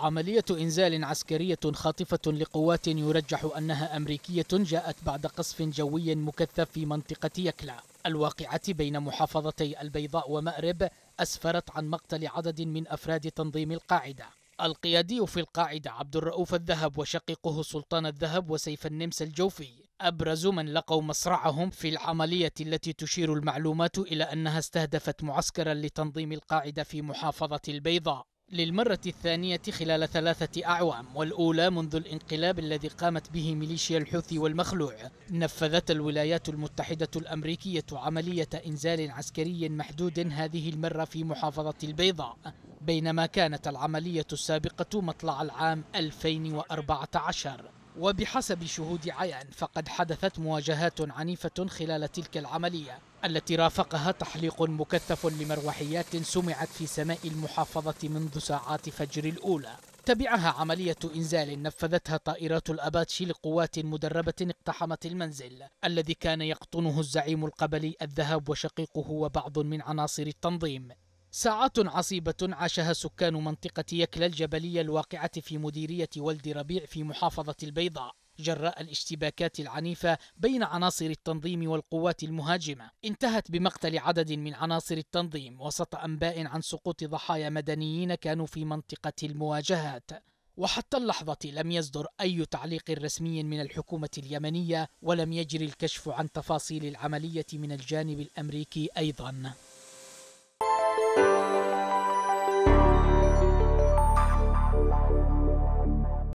عملية إنزال عسكرية خاطفة لقوات يرجح أنها أمريكية جاءت بعد قصف جوي مكثف في منطقة يكلا الواقعة بين محافظتي البيضاء ومأرب أسفرت عن مقتل عدد من أفراد تنظيم القاعدة القيادي في القاعدة عبد الرؤوف الذهب وشقيقه سلطان الذهب وسيف النمس الجوفي أبرز من لقوا مصرعهم في العملية التي تشير المعلومات إلى أنها استهدفت معسكرا لتنظيم القاعدة في محافظة البيضاء للمرة الثانية خلال ثلاثة أعوام والأولى منذ الانقلاب الذي قامت به ميليشيا الحوثي والمخلوع نفذت الولايات المتحدة الأمريكية عملية إنزال عسكري محدود هذه المرة في محافظة البيضاء بينما كانت العملية السابقة مطلع العام 2014 وبحسب شهود عيان فقد حدثت مواجهات عنيفة خلال تلك العملية التي رافقها تحليق مكثف لمروحيات سمعت في سماء المحافظة منذ ساعات فجر الأولى تبعها عملية إنزال نفذتها طائرات الأباتشي لقوات مدربة اقتحمت المنزل الذي كان يقطنه الزعيم القبلي الذهب وشقيقه وبعض من عناصر التنظيم ساعات عصيبة عاشها سكان منطقة يكلا الجبلية الواقعة في مديرية ولد ربيع في محافظة البيضاء جراء الاشتباكات العنيفة بين عناصر التنظيم والقوات المهاجمة انتهت بمقتل عدد من عناصر التنظيم وسط أنباء عن سقوط ضحايا مدنيين كانوا في منطقة المواجهات وحتى اللحظة لم يصدر أي تعليق رسمي من الحكومة اليمنية ولم يجري الكشف عن تفاصيل العملية من الجانب الأمريكي أيضاً